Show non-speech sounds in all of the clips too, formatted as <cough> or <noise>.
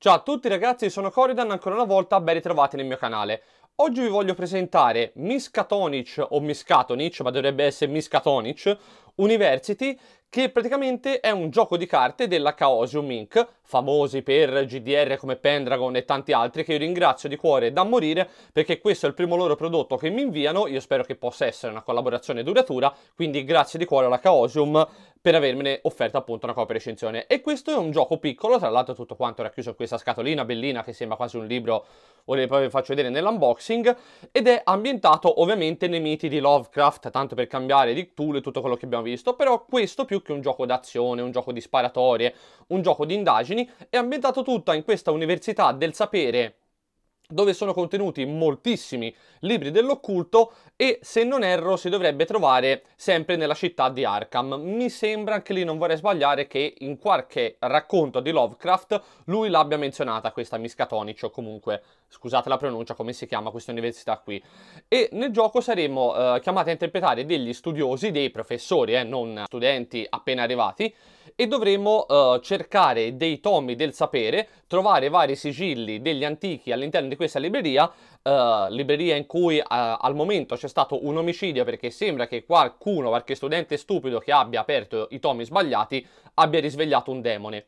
Ciao a tutti ragazzi, sono Coridan, ancora una volta ben ritrovati nel mio canale. Oggi vi voglio presentare Miskatonic o Miskatonic, ma dovrebbe essere Miskatonic University, che praticamente è un gioco di carte della Chaosium Inc., famosi per GDR come Pendragon e tanti altri, che io ringrazio di cuore da morire perché questo è il primo loro prodotto che mi inviano, io spero che possa essere una collaborazione duratura, quindi grazie di cuore alla Chaosium per avermene offerta appunto una copia recensione. E questo è un gioco piccolo, tra l'altro tutto quanto era chiuso in questa scatolina bellina che sembra quasi un libro, ora poi vi faccio vedere nell'unboxing, ed è ambientato ovviamente nei miti di Lovecraft, tanto per cambiare di Cthulhu e tutto quello che abbiamo visto, però questo più più che un gioco d'azione, un gioco di sparatorie, un gioco di indagini, è ambientato tutta in questa università del sapere dove sono contenuti moltissimi libri dell'occulto e se non erro si dovrebbe trovare sempre nella città di Arkham. Mi sembra, anche lì non vorrei sbagliare, che in qualche racconto di Lovecraft lui l'abbia menzionata questa Miskatonic o comunque, scusate la pronuncia, come si chiama questa università qui. E nel gioco saremo eh, chiamati a interpretare degli studiosi, dei professori, eh, non studenti appena arrivati, e dovremo uh, cercare dei tomi del sapere, trovare vari sigilli degli antichi all'interno di questa libreria, uh, libreria in cui uh, al momento c'è stato un omicidio perché sembra che qualcuno, qualche studente stupido che abbia aperto i tomi sbagliati, abbia risvegliato un demone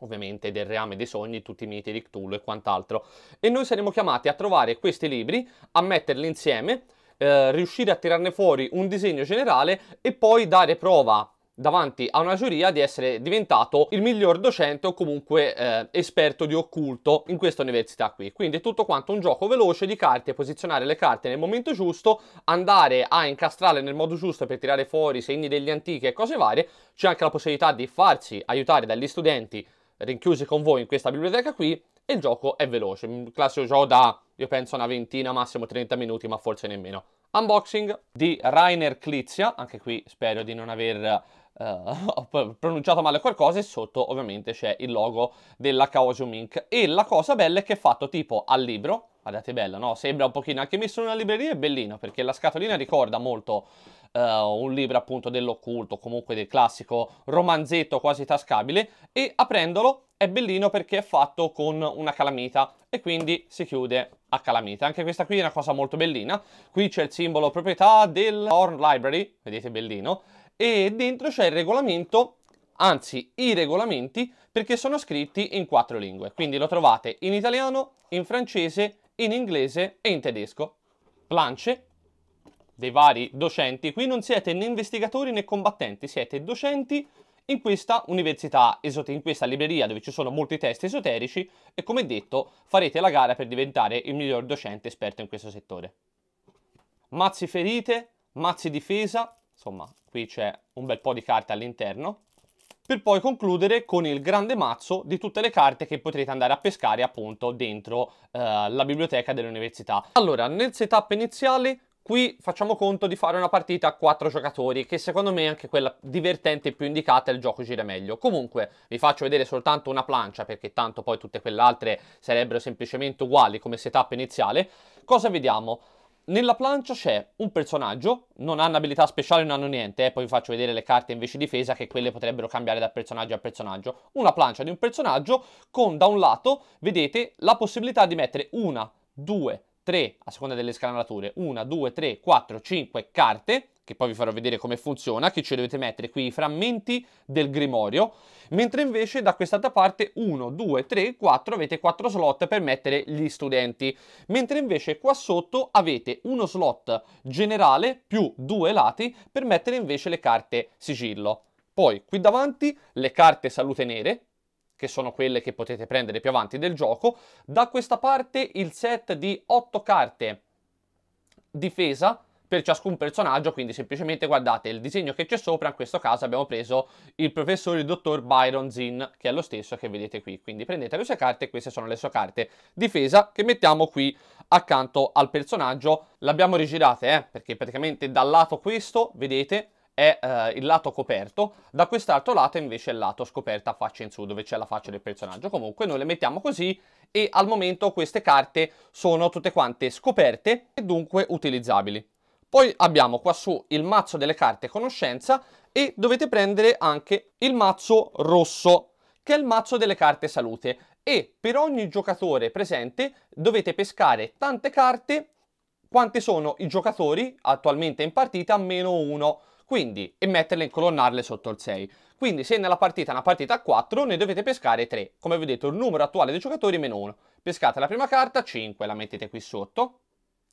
ovviamente del reame dei sogni, tutti i miti di Cthulhu e quant'altro. E noi saremo chiamati a trovare questi libri, a metterli insieme, eh, riuscire a tirarne fuori un disegno generale e poi dare prova davanti a una giuria di essere diventato il miglior docente o comunque eh, esperto di occulto in questa università qui. Quindi è tutto quanto un gioco veloce di carte, posizionare le carte nel momento giusto, andare a incastrarle nel modo giusto per tirare fuori segni degli antichi e cose varie. C'è anche la possibilità di farsi aiutare dagli studenti rinchiusi con voi in questa biblioteca qui e il gioco è veloce, un classico gioco da, io penso, una ventina, massimo 30 minuti, ma forse nemmeno. Unboxing di Rainer Clizia, anche qui spero di non aver Uh, <laughs> ho pronunciato male qualcosa e sotto ovviamente c'è il logo della Kaozu Inc. e la cosa bella è che è fatto tipo al libro guardate ah, bello no? sembra un pochino anche messo in una libreria è bellino perché la scatolina ricorda molto uh, un libro appunto dell'occulto comunque del classico romanzetto quasi tascabile e aprendolo è bellino perché è fatto con una calamita e quindi si chiude a calamita anche questa qui è una cosa molto bellina qui c'è il simbolo proprietà della Horn Library vedete bellino e dentro c'è il regolamento, anzi i regolamenti, perché sono scritti in quattro lingue. Quindi lo trovate in italiano, in francese, in inglese e in tedesco. Planche dei vari docenti, qui non siete né investigatori né combattenti, siete docenti in questa università esoterica, in questa libreria dove ci sono molti testi esoterici e come detto farete la gara per diventare il miglior docente esperto in questo settore. Mazzi ferite, mazzi difesa, Insomma, qui c'è un bel po' di carte all'interno. Per poi concludere con il grande mazzo di tutte le carte che potrete andare a pescare appunto dentro eh, la biblioteca dell'università. Allora, nel setup iniziale Qui facciamo conto di fare una partita a quattro giocatori, che secondo me è anche quella divertente e più indicata, il gioco gira meglio. Comunque vi faccio vedere soltanto una plancia, perché tanto poi tutte quelle altre sarebbero semplicemente uguali come setup iniziale. Cosa vediamo? nella plancia c'è un personaggio, non hanno abilità speciali, non hanno niente, eh, poi vi faccio vedere le carte invece difesa che quelle potrebbero cambiare da personaggio a personaggio. Una plancia di un personaggio con da un lato, vedete, la possibilità di mettere una, due, tre, a seconda delle scanalature, una, due, tre, quattro, cinque carte che poi vi farò vedere come funziona, che ci dovete mettere qui i frammenti del grimorio, mentre invece da quest'altra parte 1, 2, 3, 4 avete 4 slot per mettere gli studenti, mentre invece qua sotto avete uno slot generale più due lati per mettere invece le carte sigillo. Poi qui davanti le carte salute nere, che sono quelle che potete prendere più avanti del gioco, da questa parte il set di 8 carte difesa per ciascun personaggio, quindi semplicemente guardate il disegno che c'è sopra, in questo caso abbiamo preso il professore, il dottor Byron Zinn, che è lo stesso che vedete qui, quindi prendete le sue carte e queste sono le sue carte difesa che mettiamo qui accanto al personaggio, l'abbiamo rigirate eh, perché praticamente dal lato questo, vedete, è eh, il lato coperto, da quest'altro lato invece è il lato scoperto a faccia in su dove c'è la faccia del personaggio. Comunque noi le mettiamo così e al momento queste carte sono tutte quante scoperte e dunque utilizzabili. Poi abbiamo qua su il mazzo delle carte conoscenza e dovete prendere anche il mazzo rosso, che è il mazzo delle carte salute. E per ogni giocatore presente dovete pescare tante carte quante sono i giocatori attualmente in partita meno uno quindi, e metterle, incolonnarle sotto il 6. Quindi se nella partita è una partita a 4, ne dovete pescare 3. Come vedete, il numero attuale dei giocatori meno 1. Pescate la prima carta, 5, la mettete qui sotto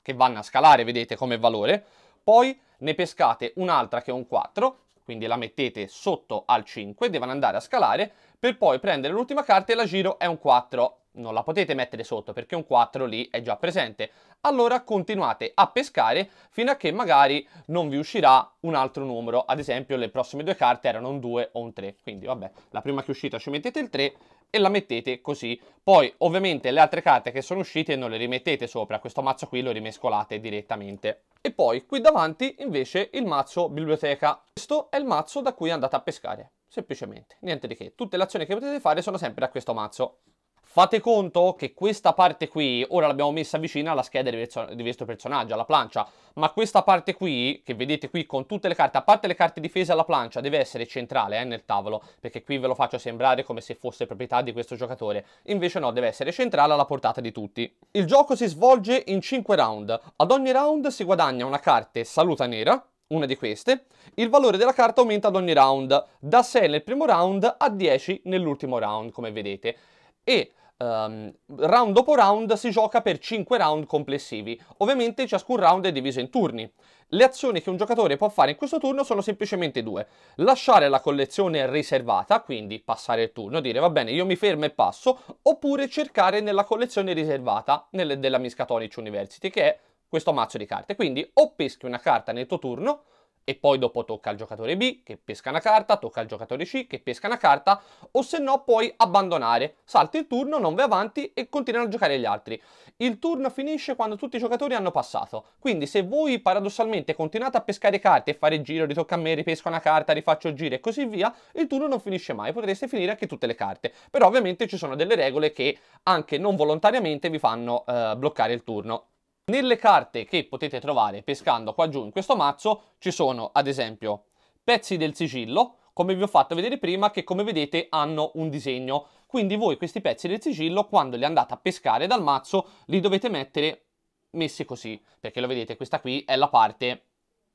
che vanno a scalare, vedete, come valore, poi ne pescate un'altra che è un 4, quindi la mettete sotto al 5, devono andare a scalare, per poi prendere l'ultima carta e la giro è un 4. Non la potete mettere sotto perché un 4 lì è già presente. Allora continuate a pescare fino a che magari non vi uscirà un altro numero. Ad esempio le prossime due carte erano un 2 o un 3. Quindi vabbè, la prima che è uscita ci mettete il 3 e la mettete così. Poi ovviamente le altre carte che sono uscite non le rimettete sopra, questo mazzo qui lo rimescolate direttamente. E poi qui davanti invece il mazzo biblioteca. Questo è il mazzo da cui andate a pescare, semplicemente, niente di che. Tutte le azioni che potete fare sono sempre da questo mazzo. Fate conto che questa parte qui, ora l'abbiamo messa vicina alla scheda di, di questo personaggio, alla plancia, ma questa parte qui, che vedete qui con tutte le carte, a parte le carte difese alla plancia, deve essere centrale eh, nel tavolo, perché qui ve lo faccio sembrare come se fosse proprietà di questo giocatore, invece no, deve essere centrale alla portata di tutti. Il gioco si svolge in 5 round, ad ogni round si guadagna una carta saluta nera, una di queste, il valore della carta aumenta ad ogni round, da 6 nel primo round a 10 nell'ultimo round, come vedete e um, round dopo round si gioca per 5 round complessivi. Ovviamente ciascun round è diviso in turni. Le azioni che un giocatore può fare in questo turno sono semplicemente due. Lasciare la collezione riservata, quindi passare il turno, dire va bene io mi fermo e passo, oppure cercare nella collezione riservata nelle, della Miskatonic University, che è questo mazzo di carte. Quindi o peschi una carta nel tuo turno, e poi dopo tocca al giocatore B che pesca una carta, tocca al giocatore C che pesca una carta o se no puoi abbandonare, salti il turno, non vai avanti e continuano a giocare gli altri. Il turno finisce quando tutti i giocatori hanno passato, quindi se voi paradossalmente continuate a pescare carte e fare giro, ritocca a me, ripesco una carta, rifaccio il giro e così via, il turno non finisce mai, potreste finire anche tutte le carte, però ovviamente ci sono delle regole che anche non volontariamente vi fanno eh, bloccare il turno. Nelle carte che potete trovare pescando qua giù in questo mazzo ci sono ad esempio pezzi del sigillo, come vi ho fatto vedere prima, che come vedete hanno un disegno. Quindi voi questi pezzi del sigillo, quando li andate a pescare dal mazzo, li dovete mettere messi così, perché lo vedete, questa qui è la parte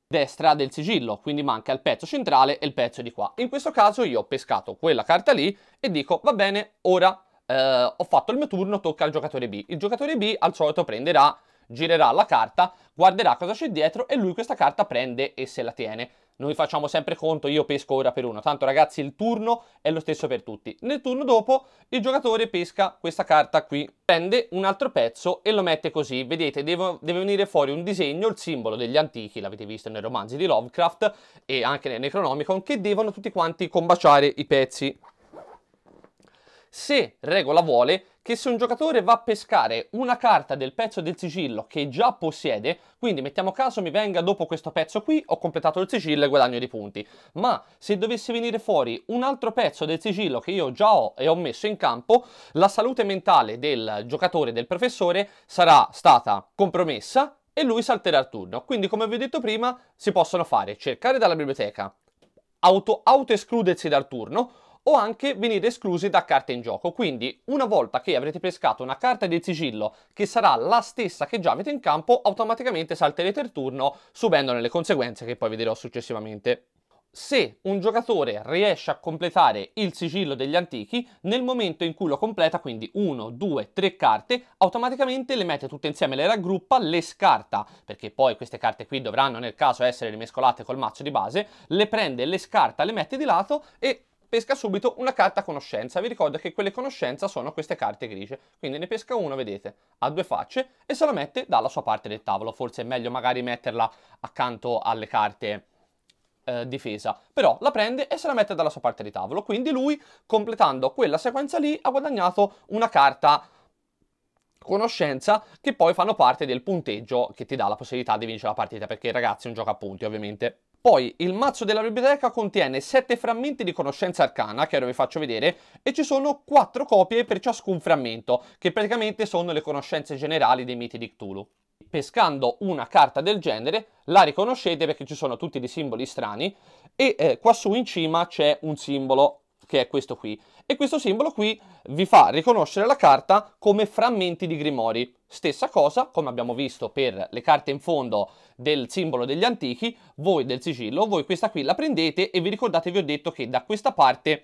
destra del sigillo, quindi manca il pezzo centrale e il pezzo di qua. In questo caso io ho pescato quella carta lì e dico, va bene, ora eh, ho fatto il mio turno, tocca al giocatore B. Il giocatore B al solito prenderà girerà la carta, guarderà cosa c'è dietro e lui questa carta prende e se la tiene. Noi facciamo sempre conto, io pesco ora per uno, tanto ragazzi il turno è lo stesso per tutti. Nel turno dopo il giocatore pesca questa carta qui, prende un altro pezzo e lo mette così. Vedete, deve, deve venire fuori un disegno, il simbolo degli antichi, l'avete visto nei romanzi di Lovecraft e anche nel Necronomicon, che devono tutti quanti combaciare i pezzi se regola vuole che se un giocatore va a pescare una carta del pezzo del sigillo che già possiede, quindi mettiamo caso mi venga dopo questo pezzo qui, ho completato il sigillo e guadagno dei punti, ma se dovesse venire fuori un altro pezzo del sigillo che io già ho e ho messo in campo, la salute mentale del giocatore, del professore, sarà stata compromessa e lui salterà il turno. Quindi come vi ho detto prima si possono fare cercare dalla biblioteca, auto, auto escludersi dal turno o anche venire esclusi da carte in gioco. Quindi una volta che avrete pescato una carta del sigillo che sarà la stessa che già avete in campo, automaticamente salterete il turno subendo le conseguenze che poi vedrò successivamente. Se un giocatore riesce a completare il sigillo degli antichi, nel momento in cui lo completa, quindi 1, 2, 3 carte, automaticamente le mette tutte insieme, le raggruppa, le scarta, perché poi queste carte qui dovranno nel caso essere rimescolate col mazzo di base, le prende, le scarta, le mette di lato e pesca subito una carta conoscenza. Vi ricordo che quelle conoscenza sono queste carte grigie, quindi ne pesca una, vedete, ha due facce e se la mette dalla sua parte del tavolo. Forse è meglio magari metterla accanto alle carte eh, difesa, però la prende e se la mette dalla sua parte di tavolo. Quindi lui, completando quella sequenza lì, ha guadagnato una carta conoscenza che poi fanno parte del punteggio che ti dà la possibilità di vincere la partita, perché ragazzi è un gioco a punti ovviamente. Poi il mazzo della biblioteca contiene 7 frammenti di conoscenza arcana, che ora vi faccio vedere, e ci sono 4 copie per ciascun frammento, che praticamente sono le conoscenze generali dei miti di Cthulhu. Pescando una carta del genere la riconoscete perché ci sono tutti dei simboli strani e eh, qua in cima c'è un simbolo che è questo qui e questo simbolo qui vi fa riconoscere la carta come frammenti di grimori. Stessa cosa, come abbiamo visto per le carte in fondo del simbolo degli antichi, voi del sigillo, voi questa qui la prendete e vi ricordate, vi ho detto che da questa parte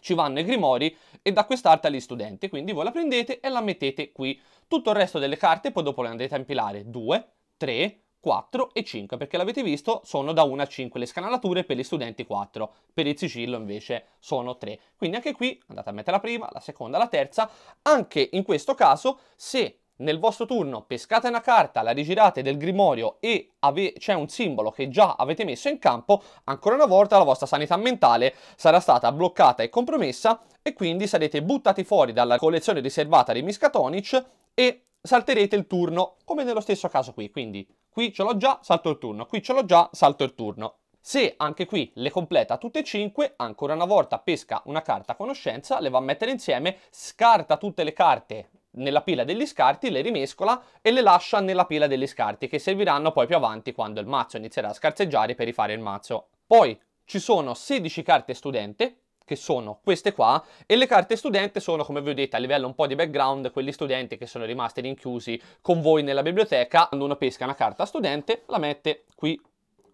ci vanno i grimori e da quest'altra gli studenti, quindi voi la prendete e la mettete qui. Tutto il resto delle carte poi dopo le andrete a impilare 2, 3, 4 e 5 perché l'avete visto sono da 1 a 5 le scanalature per gli studenti 4 per il sigillo invece sono 3 quindi anche qui andate a mettere la prima la seconda la terza anche in questo caso se nel vostro turno pescate una carta, la rigirate del grimorio e c'è un simbolo che già avete messo in campo, ancora una volta la vostra sanità mentale sarà stata bloccata e compromessa e quindi sarete buttati fuori dalla collezione riservata dei Miskatonic e salterete il turno, come nello stesso caso qui. Quindi qui ce l'ho già, salto il turno, qui ce l'ho già, salto il turno. Se anche qui le completa tutte e cinque, ancora una volta pesca una carta conoscenza, le va a mettere insieme, scarta tutte le carte nella pila degli scarti, le rimescola e le lascia nella pila degli scarti che serviranno poi più avanti quando il mazzo inizierà a scarseggiare per rifare il mazzo. Poi ci sono 16 carte studente, che sono queste qua, e le carte studente sono, come vi ho detto, a livello un po' di background, quelli studenti che sono rimasti rinchiusi con voi nella biblioteca. Quando uno pesca una carta studente, la mette qui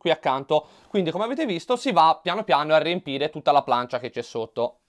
qui accanto quindi come avete visto si va piano piano a riempire tutta la plancia che c'è sotto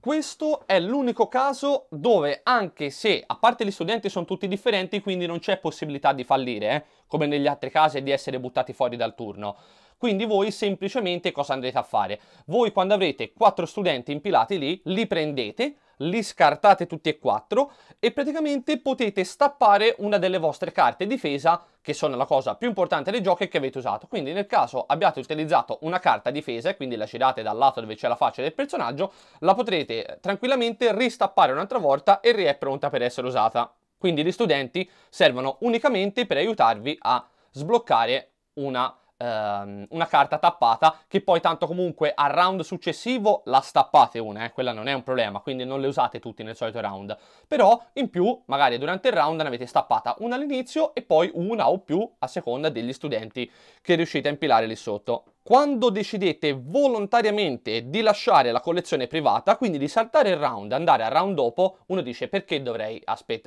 questo è l'unico caso dove anche se, a parte gli studenti sono tutti differenti, quindi non c'è possibilità di fallire, eh? come negli altri casi di essere buttati fuori dal turno. Quindi voi semplicemente cosa andrete a fare? Voi quando avrete quattro studenti impilati lì, li prendete, li scartate tutti e quattro e praticamente potete stappare una delle vostre carte difesa che sono la cosa più importante dei giochi che avete usato. Quindi nel caso abbiate utilizzato una carta difesa e quindi la girate dal lato dove c'è la faccia del personaggio, la potrete tranquillamente ristappare un'altra volta e è pronta per essere usata. Quindi gli studenti servono unicamente per aiutarvi a sbloccare una Ehm, una carta tappata che poi tanto comunque al round successivo la stappate una, eh, quella non è un problema, quindi non le usate tutti nel solito round, però in più magari durante il round ne avete stappata una all'inizio e poi una o più a seconda degli studenti che riuscite a impilare lì sotto quando decidete volontariamente di lasciare la collezione privata, quindi di saltare il round, andare al round dopo, uno dice perché dovrei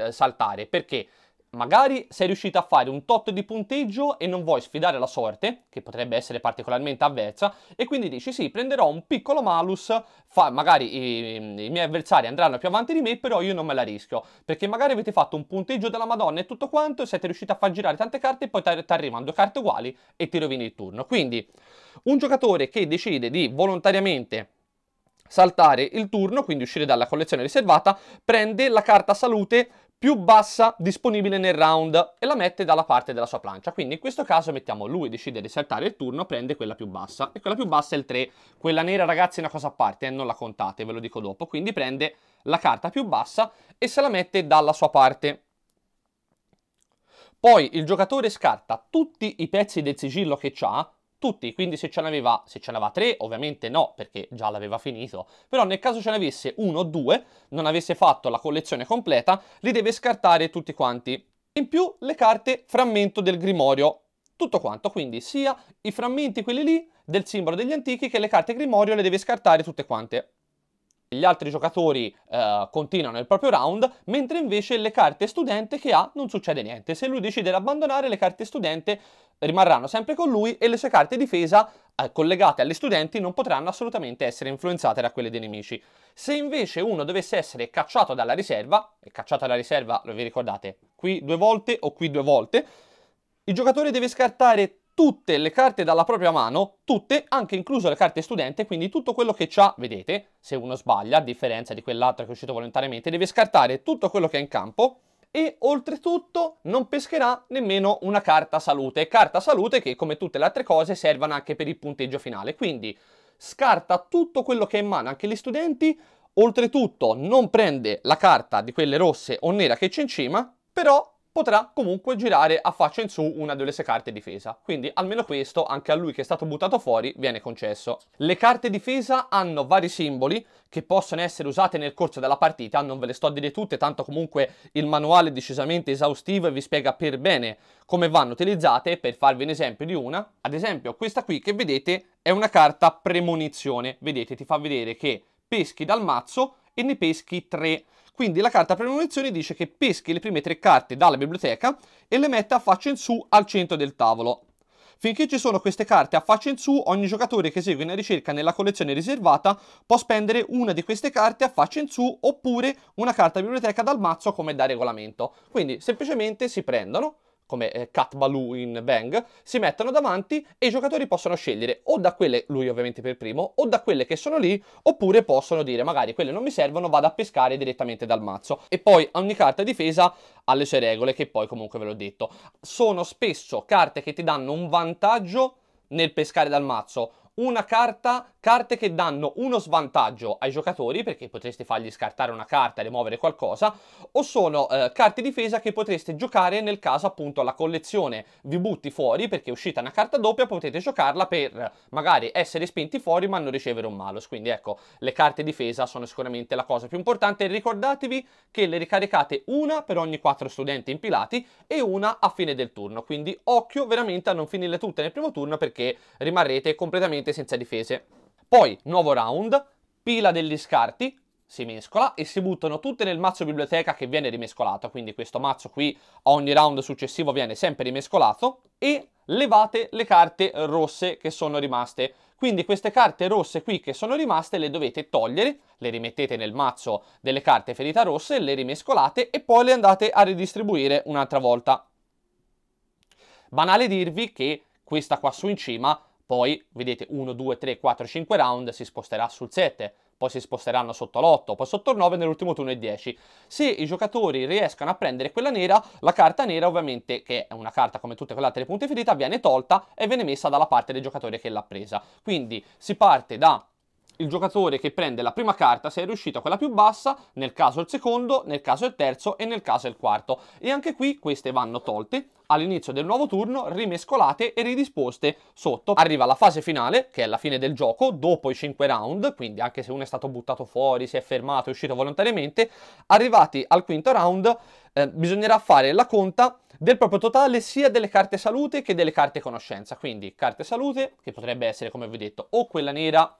saltare? Perché Magari sei riuscito a fare un tot di punteggio e non vuoi sfidare la sorte, che potrebbe essere particolarmente avversa, e quindi dici sì, prenderò un piccolo malus, fa, magari i, i, miei avversari andranno più avanti di me, però io non me la rischio, perché magari avete fatto un punteggio della madonna e tutto quanto, e siete riusciti a far girare tante carte e poi ti arrivano due carte uguali e ti rovini il turno. Quindi un giocatore che decide di volontariamente saltare il turno, quindi uscire dalla collezione riservata, prende la carta salute più bassa disponibile nel round e la mette dalla parte della sua plancia. Quindi in questo caso mettiamo lui decide di saltare il turno, prende quella più bassa e quella più bassa è il 3. Quella nera ragazzi è una cosa a parte, eh, non la contate, ve lo dico dopo. Quindi prende la carta più bassa e se la mette dalla sua parte. Poi il giocatore scarta tutti i pezzi del sigillo che ha tutti, quindi se ce n'aveva, se ce n'aveva tre, ovviamente no, perché già l'aveva finito, però nel caso ce n'avesse uno o due, non avesse fatto la collezione completa, li deve scartare tutti quanti. In più le carte frammento del Grimorio, tutto quanto, quindi sia i frammenti quelli lì del simbolo degli antichi che le carte Grimorio le deve scartare tutte quante gli altri giocatori eh, continuano il proprio round, mentre invece le carte studente che ha non succede niente. Se lui decide di abbandonare, le carte studente rimarranno sempre con lui e le sue carte difesa eh, collegate alle studenti non potranno assolutamente essere influenzate da quelle dei nemici. Se invece uno dovesse essere cacciato dalla riserva, e cacciato dalla riserva, lo vi ricordate, qui due volte o qui due volte, il giocatore deve scartare tutte le carte dalla propria mano, tutte, anche incluso le carte studente, quindi tutto quello che ha, vedete, se uno sbaglia, a differenza di quell'altro che è uscito volontariamente, deve scartare tutto quello che è in campo, e oltretutto non pescherà nemmeno una carta salute, carta salute che come tutte le altre cose servono anche per il punteggio finale, quindi scarta tutto quello che è in mano, anche gli studenti, oltretutto non prende la carta di quelle rosse o nera che c'è in cima, però potrà comunque girare a faccia in su una delle sue carte difesa. Quindi almeno questo, anche a lui che è stato buttato fuori, viene concesso. Le carte difesa hanno vari simboli che possono essere usate nel corso della partita, non ve le sto a dire tutte, tanto comunque il manuale è decisamente esaustivo e vi spiega per bene come vanno utilizzate, per farvi un esempio di una. Ad esempio questa qui che vedete è una carta premonizione, vedete ti fa vedere che peschi dal mazzo e ne peschi tre. Quindi la carta premonizione dice che peschi le prime tre carte dalla biblioteca e le metta a faccia in su al centro del tavolo. Finché ci sono queste carte a faccia in su, ogni giocatore che esegue una ricerca nella collezione riservata può spendere una di queste carte a faccia in su oppure una carta biblioteca dal mazzo come da regolamento. Quindi semplicemente si prendono, come eh, Cat Baloo in Bang, si mettono davanti e i giocatori possono scegliere o da quelle, lui ovviamente per primo, o da quelle che sono lì, oppure possono dire magari quelle non mi servono, vado a pescare direttamente dal mazzo. E poi ogni carta difesa ha le sue regole, che poi comunque ve l'ho detto. Sono spesso carte che ti danno un vantaggio nel pescare dal mazzo una carta, carte che danno uno svantaggio ai giocatori, perché potreste fargli scartare una carta e rimuovere qualcosa, o sono eh, carte difesa che potreste giocare nel caso appunto la collezione vi butti fuori, perché è uscita una carta doppia, potete giocarla per magari essere spinti fuori ma non ricevere un malus. Quindi ecco, le carte difesa sono sicuramente la cosa più importante. Ricordatevi che le ricaricate una per ogni 4 studenti impilati e una a fine del turno, quindi occhio veramente a non finirle tutte nel primo turno perché rimarrete completamente completamente senza difese. Poi, nuovo round, pila degli scarti, si mescola e si buttano tutte nel mazzo biblioteca che viene rimescolato, quindi questo mazzo qui ogni round successivo viene sempre rimescolato e levate le carte rosse che sono rimaste. Quindi queste carte rosse qui che sono rimaste le dovete togliere, le rimettete nel mazzo delle carte ferita rosse, le rimescolate e poi le andate a ridistribuire un'altra volta. Banale dirvi che questa qua su in cima poi, vedete, 1, 2, 3, 4, 5 round si sposterà sul 7, poi si sposteranno sotto l'8, poi sotto il 9 nell'ultimo turno il 10. Se i giocatori riescono a prendere quella nera, la carta nera ovviamente, che è una carta come tutte quelle altre punte ferite, viene tolta e viene messa dalla parte del giocatore che l'ha presa. Quindi si parte da il giocatore che prende la prima carta, se è riuscito a quella più bassa, nel caso il secondo, nel caso il terzo e nel caso il quarto. E anche qui queste vanno tolte all'inizio del nuovo turno, rimescolate e ridisposte sotto. Arriva la fase finale, che è la fine del gioco, dopo i 5 round, quindi anche se uno è stato buttato fuori, si è fermato, è uscito volontariamente, arrivati al quinto round eh, bisognerà fare la conta del proprio totale sia delle carte salute che delle carte conoscenza. Quindi carte salute, che potrebbe essere come vi ho detto o quella nera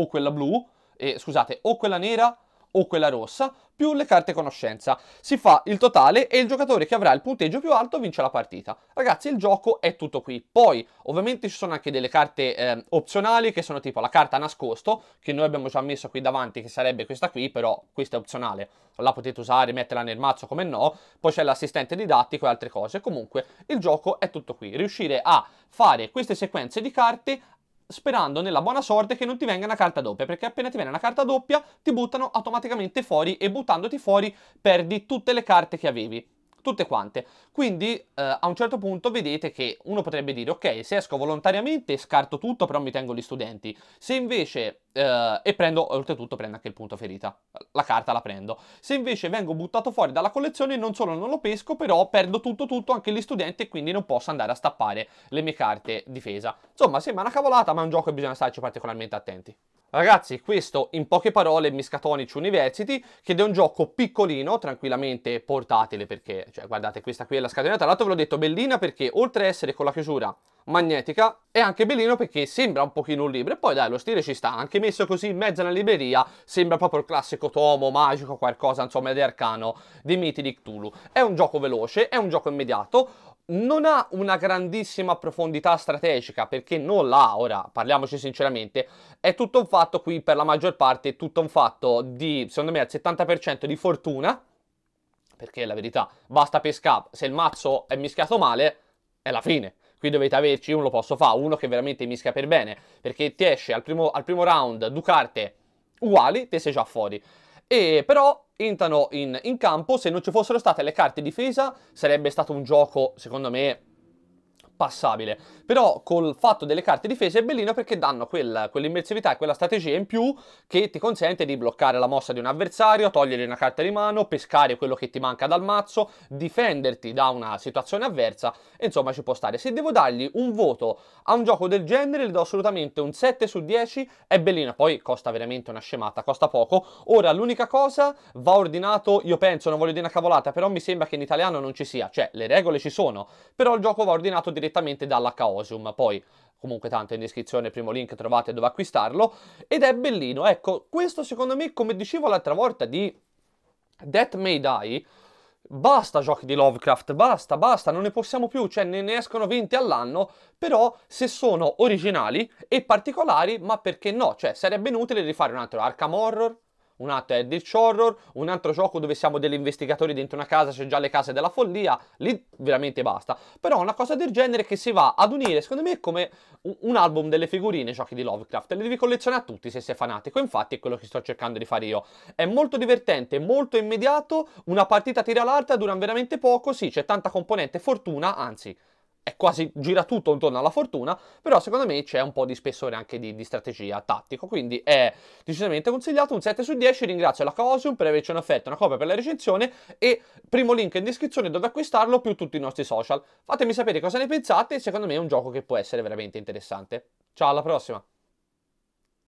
o quella blu, eh, scusate, o quella nera o quella rossa, più le carte conoscenza. Si fa il totale e il giocatore che avrà il punteggio più alto vince la partita. Ragazzi, il gioco è tutto qui. Poi, ovviamente ci sono anche delle carte eh, opzionali che sono tipo la carta nascosto, che noi abbiamo già messo qui davanti, che sarebbe questa qui, però questa è opzionale. La potete usare, metterla nel mazzo come no. Poi c'è l'assistente didattico e altre cose. Comunque, il gioco è tutto qui. Riuscire a fare queste sequenze di carte sperando nella buona sorte che non ti venga una carta doppia, perché appena ti viene una carta doppia ti buttano automaticamente fuori e buttandoti fuori perdi tutte le carte che avevi tutte quante. Quindi eh, a un certo punto vedete che uno potrebbe dire ok, se esco volontariamente scarto tutto, però mi tengo gli studenti. Se invece eh, e prendo, oltretutto prendo anche il punto ferita, la carta la prendo. Se invece vengo buttato fuori dalla collezione non solo non lo pesco, però perdo tutto tutto, anche gli studenti, e quindi non posso andare a stappare le mie carte difesa. Insomma sembra una cavolata, ma è un gioco che bisogna starci particolarmente attenti. Ragazzi, questo in poche parole Miscatonic University, che è un gioco piccolino, tranquillamente portatile, perché, cioè, guardate, questa qui è la scatenata. tra l'altro ve l'ho detto, bellina perché oltre a essere con la chiusura magnetica, è anche bellino perché sembra un pochino un libro, e poi dai, lo stile ci sta anche meglio messo così in mezzo alla libreria sembra proprio il classico tomo magico, qualcosa insomma di arcano di Miti di Cthulhu. È un gioco veloce, è un gioco immediato, non ha una grandissima profondità strategica perché non l'ha ora, parliamoci sinceramente, è tutto un fatto qui per la maggior parte, è tutto un fatto di, secondo me, al 70% di fortuna, perché la verità, basta pescare, se il mazzo è mischiato male, è la fine. Qui dovete averci, io non lo posso fare, uno che veramente mischia per bene, perché ti esce al primo, al primo round due carte uguali, te sei già fuori. E però entrano in, in campo, se non ci fossero state le carte difesa sarebbe stato un gioco, secondo me, passabile. Però col fatto delle carte difese è bellino perché danno quel, quell'immersività e quella strategia in più che ti consente di bloccare la mossa di un avversario, togliere una carta di mano, pescare quello che ti manca dal mazzo, difenderti da una situazione avversa, insomma ci può stare. Se devo dargli un voto a un gioco del genere, le do assolutamente un 7 su 10, è bellino, poi costa veramente una scemata, costa poco. Ora l'unica cosa va ordinato, io penso, non voglio dire una cavolata, però mi sembra che in italiano non ci sia, cioè le regole ci sono, però il gioco va ordinato direttamente direttamente dalla Chaosium, poi comunque tanto in descrizione primo link trovate dove acquistarlo, ed è bellino, ecco, questo secondo me, come dicevo l'altra volta di Death May Die, basta giochi di Lovecraft, basta, basta, non ne possiamo più, cioè ne, ne escono 20 all'anno, però se sono originali e particolari, ma perché no? Cioè sarebbe inutile rifare un altro Arkham Horror, un altro è Dirge Horror, un altro gioco dove siamo degli investigatori dentro una casa, c'è già le case della follia, lì veramente basta. Però una cosa del genere che si va ad unire, secondo me, è come un album delle figurine, giochi di Lovecraft, le devi collezionare a tutti se sei fanatico, infatti è quello che sto cercando di fare io. È molto divertente, molto immediato, una partita tira l'altra, dura veramente poco, sì, c'è tanta componente fortuna, anzi è quasi gira tutto intorno alla fortuna, però secondo me c'è un po' di spessore anche di, di, strategia tattico, quindi è decisamente consigliato, un 7 su 10, ringrazio la Cosium per averci offerto una copia per la recensione e primo link in descrizione dove acquistarlo più tutti i nostri social. Fatemi sapere cosa ne pensate, secondo me è un gioco che può essere veramente interessante. Ciao, alla prossima!